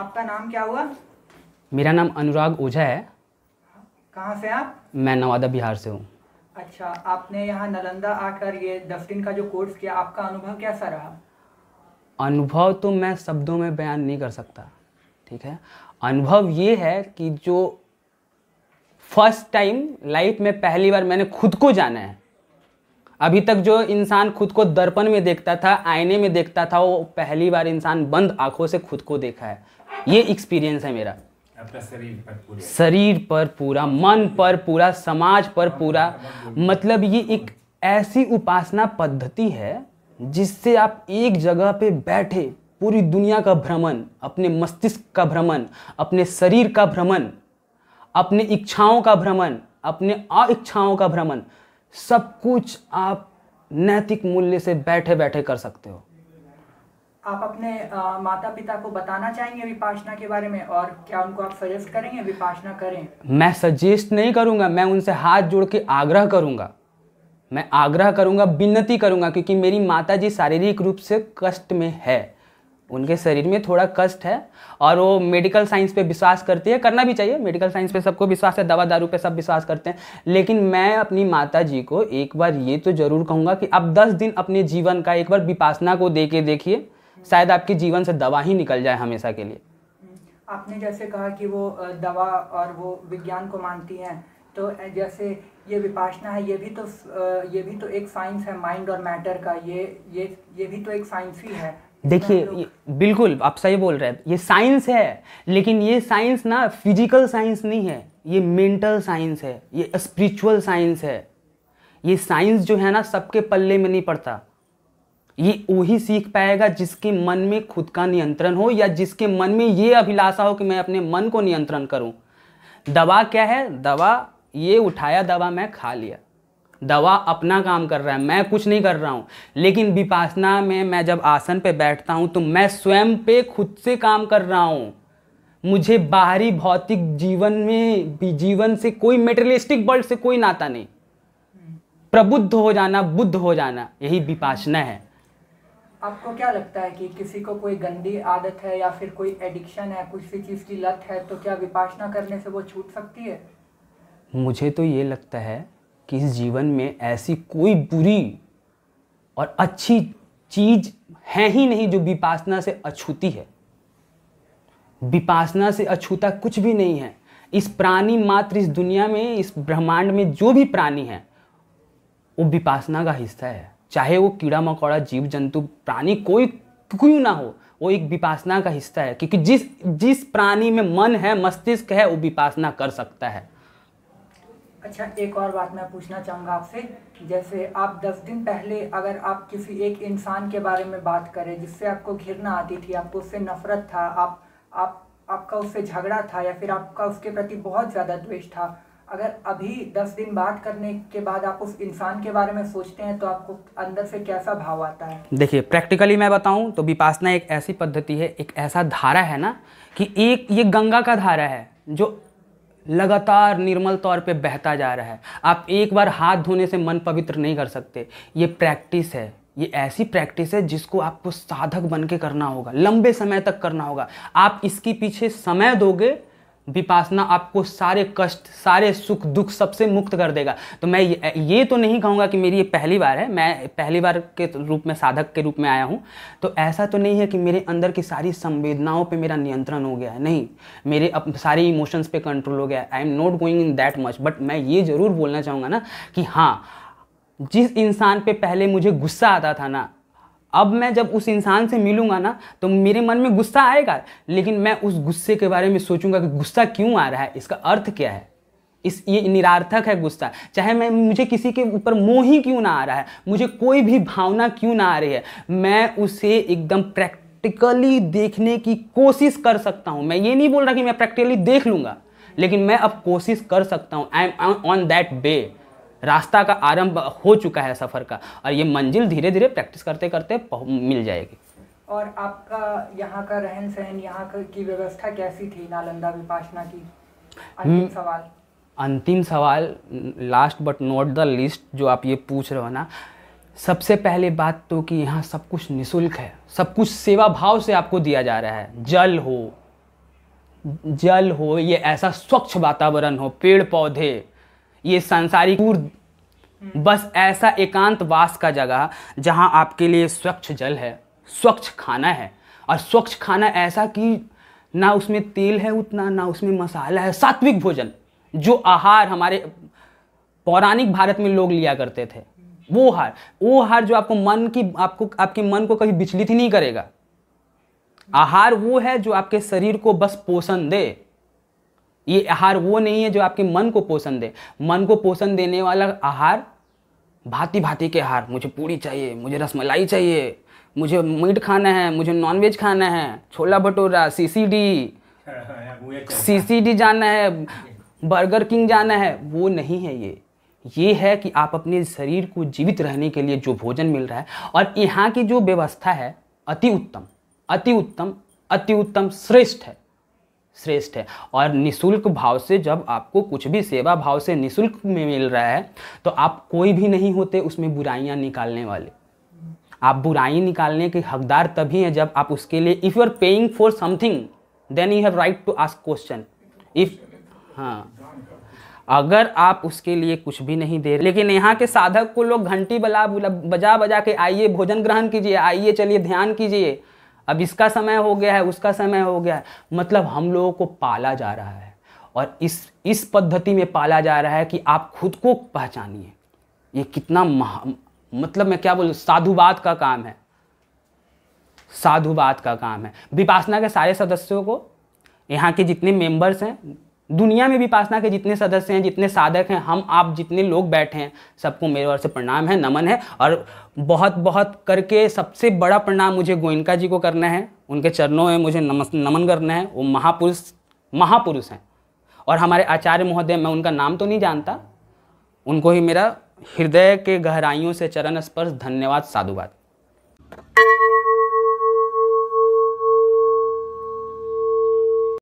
आपका नाम क्या हुआ मेरा नाम अनुराग ओझा है कहाँ से आप मैं नवादा बिहार से हूँ अच्छा आपने यहाँ नालंदा आकर ये दस दिन का जो कोर्स किया आपका अनुभव कैसा रहा अनुभव तो मैं शब्दों में बयान नहीं कर सकता ठीक है अनुभव ये है कि जो फर्स्ट टाइम लाइफ में पहली बार मैंने खुद को जाना है अभी तक जो इंसान खुद को दर्पण में देखता था आईने में देखता था वो पहली बार इंसान बंद आंखों से खुद को देखा है ये एक्सपीरियंस है मेरा शरीर पर पूरा पर पूरा मन पर पूरा समाज पर पूरा मतलब ये एक ऐसी उपासना पद्धति है जिससे आप एक जगह पे बैठे पूरी दुनिया का भ्रमण अपने मस्तिष्क का भ्रमण अपने शरीर का भ्रमण अपने इच्छाओं का भ्रमण अपने अइच्छाओं का भ्रमण सब कुछ आप नैतिक मूल्य से बैठे बैठे कर सकते हो आप अपने आ, माता पिता को बताना चाहेंगे विपाशना के बारे में और क्या उनको आप सजेस्ट करेंगे विपाशना करें मैं सजेस्ट नहीं करूंगा मैं उनसे हाथ जोड़ के आग्रह करूंगा मैं आग्रह करूंगा विनती करूंगा क्योंकि मेरी माता जी शारीरिक रूप से कष्ट में है उनके शरीर में थोड़ा कष्ट है और वो मेडिकल साइंस पे विश्वास करती है करना भी चाहिए मेडिकल साइंस पे सबको विश्वास है दवा दारू पे सब विश्वास करते हैं लेकिन मैं अपनी माता जी को एक बार ये तो ज़रूर कहूँगा कि आप दस दिन अपने जीवन का एक बार विपासना को दे के देखिए शायद आपके जीवन से दवा ही निकल जाए हमेशा के लिए आपने जैसे कहा कि वो दवा और वो विज्ञान को मानती हैं तो जैसे ये विपासना है ये भी तो ये भी तो एक साइंस है माइंड और मैटर का ये ये ये भी तो एक साइंस ही है देखिए बिल्कुल आप सही बोल रहे हैं ये साइंस है लेकिन ये साइंस ना फिजिकल साइंस नहीं है ये मेंटल साइंस है ये स्पिरिचुअल साइंस है ये साइंस जो है ना सबके पल्ले में नहीं पड़ता ये वही सीख पाएगा जिसके मन में खुद का नियंत्रण हो या जिसके मन में ये अभिलाषा हो कि मैं अपने मन को नियंत्रण करूं दवा क्या है दवा ये उठाया दवा मैं खा लिया दवा अपना काम कर रहा है मैं कुछ नहीं कर रहा हूँ लेकिन विपासना में मैं जब आसन पे बैठता हूँ तो मैं स्वयं पे खुद से काम कर रहा हूँ मुझे बाहरी भौतिक जीवन में भी जीवन से कोई मेटेरियलिस्टिक वर्ल्ड से कोई नाता नहीं प्रबुद्ध हो जाना बुद्ध हो जाना यही विपासना है आपको क्या लगता है कि किसी को कोई गंदी आदत है या फिर कोई एडिक्शन है कुछ भी चीज़ की लत है तो क्या विपासना करने से वो छूट सकती है मुझे तो ये लगता है कि इस जीवन में ऐसी कोई बुरी और अच्छी चीज है ही नहीं जो विपासना से अछूती है विपासना से अछूता कुछ भी नहीं है इस प्राणी मात्र इस दुनिया में इस ब्रह्मांड में जो भी प्राणी है वो विपासना का हिस्सा है चाहे वो कीड़ा मकोड़ा जीव जंतु प्राणी कोई क्यों ना हो वो एक विपासना का हिस्सा है क्योंकि जिस जिस प्राणी में मन है मस्तिष्क है वो विपासना कर सकता है अच्छा एक और बात मैं पूछना चाहूँगा आपसे जैसे आप दस दिन पहले अगर आप किसी एक इंसान के बारे में बात करें जिससे आपको घिरना आती थी आपको उससे नफरत था आप आप आपका उससे झगड़ा था या फिर आपका उसके प्रति बहुत ज़्यादा द्वेष था अगर अभी दस दिन बात करने के बाद आप उस इंसान के बारे में सोचते हैं तो आपको अंदर से कैसा भाव आता है देखिए प्रैक्टिकली मैं बताऊं तो विपासना एक ऐसी पद्धति है एक ऐसा धारा है ना कि एक ये गंगा का धारा है जो लगातार निर्मल तौर पे बहता जा रहा है आप एक बार हाथ धोने से मन पवित्र नहीं कर सकते ये प्रैक्टिस है ये ऐसी प्रैक्टिस है जिसको आपको साधक बन के करना होगा लंबे समय तक करना होगा आप इसके पीछे समय दोगे विपासना आपको सारे कष्ट सारे सुख दुख सबसे मुक्त कर देगा तो मैं ये, ये तो नहीं कहूँगा कि मेरी ये पहली बार है मैं पहली बार के रूप में साधक के रूप में आया हूँ तो ऐसा तो नहीं है कि मेरे अंदर की सारी संवेदनाओं पे मेरा नियंत्रण हो गया है नहीं मेरे अप, सारे इमोशंस पे कंट्रोल हो गया है I am not going in that much but मैं ये ज़रूर बोलना चाहूँगा ना कि हाँ जिस इंसान पे पहले मुझे गुस्सा आता था ना अब मैं जब उस इंसान से मिलूंगा ना तो मेरे मन में गुस्सा आएगा लेकिन मैं उस गुस्से के बारे में सोचूंगा कि गुस्सा क्यों आ रहा है इसका अर्थ क्या है इस ये निरार्थक है गुस्सा चाहे मैं मुझे किसी के ऊपर मोह ही क्यों ना आ रहा है मुझे कोई भी भावना क्यों ना आ रही है मैं उसे एकदम प्रैक्टिकली देखने की कोशिश कर सकता हूँ मैं ये नहीं बोल रहा कि मैं प्रैक्टिकली देख लूँगा लेकिन मैं अब कोशिश कर सकता हूँ I am on that way रास्ता का आरंभ हो चुका है सफ़र का और ये मंजिल धीरे धीरे प्रैक्टिस करते करते मिल जाएगी और आपका यहाँ का रहन सहन यहाँ की व्यवस्था कैसी थी नालंदा विपासना की अंतिम हम्म। सवाल अंतिम सवाल last but not the least जो आप ये पूछ रहे हो ना सबसे पहले बात तो कि यहाँ सब कुछ निशुल्क है सब कुछ सेवा भाव से आपको दिया जा रहा है जल हो जल हो ये ऐसा स्वच्छ वातावरण हो पेड़ पौधे ये सांसारिक बस ऐसा एकांत वास का जगह जहाँ आपके लिए स्वच्छ जल है स्वच्छ खाना है और स्वच्छ खाना ऐसा कि ना उसमें तेल है उतना ना उसमें मसाला है सात्विक भोजन जो आहार हमारे पौराणिक भारत में लोग लिया करते थे वो हार वो हार जो आपको मन की आपको आपके मन को कभी विचलित ही नहीं करेगा आहार वो है जो आपके शरीर को बस पोषण दे ये आहार वो नहीं है जो आपके मन को पोषण दे मन को पोषण देने वाला आहार भांति भांति के आहार मुझे पूड़ी चाहिए मुझे रसमलाई चाहिए मुझे मीट खाना है मुझे नॉनवेज खाना है छोला भटूरा सीसीडी सीसीडी जाना है बर्गर किंग जाना है वो नहीं है ये ये है कि आप अपने शरीर को जीवित रहने के लिए जो भोजन मिल रहा है और यहाँ की जो व्यवस्था है अति उत्तम अति उत्तम अति उत्तम श्रेष्ठ है श्रेष्ठ है और निशुल्क भाव से जब आपको कुछ भी सेवा भाव से निशुल्क में मिल रहा है तो आप कोई भी नहीं होते उसमें बुराइयां निकालने वाले आप बुराई निकालने के हकदार तभी हैं जब आप उसके लिए if you are paying for something then you have right to ask question if हाँ अगर आप उसके लिए कुछ भी नहीं दे रहे लेकिन यहाँ के साधक को लोग घंटी बला बजा बजा के आइए भोजन ग्रहण कीजिए आइए चलिए ध्यान कीजिए अब इसका समय हो गया है उसका समय हो गया है मतलब हम लोगों को पाला जा रहा है और इस इस पद्धति में पाला जा रहा है कि आप खुद को पहचानिए ये कितना मतलब मैं क्या बोलूँ साधुवाद का काम है साधुवाद का काम है विपासना के सारे सदस्यों को यहाँ के जितने मेंबर्स हैं दुनिया में भी पासना के जितने सदस्य हैं जितने साधक हैं हम आप जितने लोग बैठे हैं सबको मेरे ओर से प्रणाम है नमन है और बहुत बहुत करके सबसे बड़ा प्रणाम मुझे गोयनका जी को करना है उनके चरणों में मुझे नमन करना है वो महापुरुष महापुरुष हैं और हमारे आचार्य महोदय मैं उनका नाम तो नहीं जानता उनको ही मेरा हृदय के गहराइयों से चरण स्पर्श धन्यवाद साधुवाद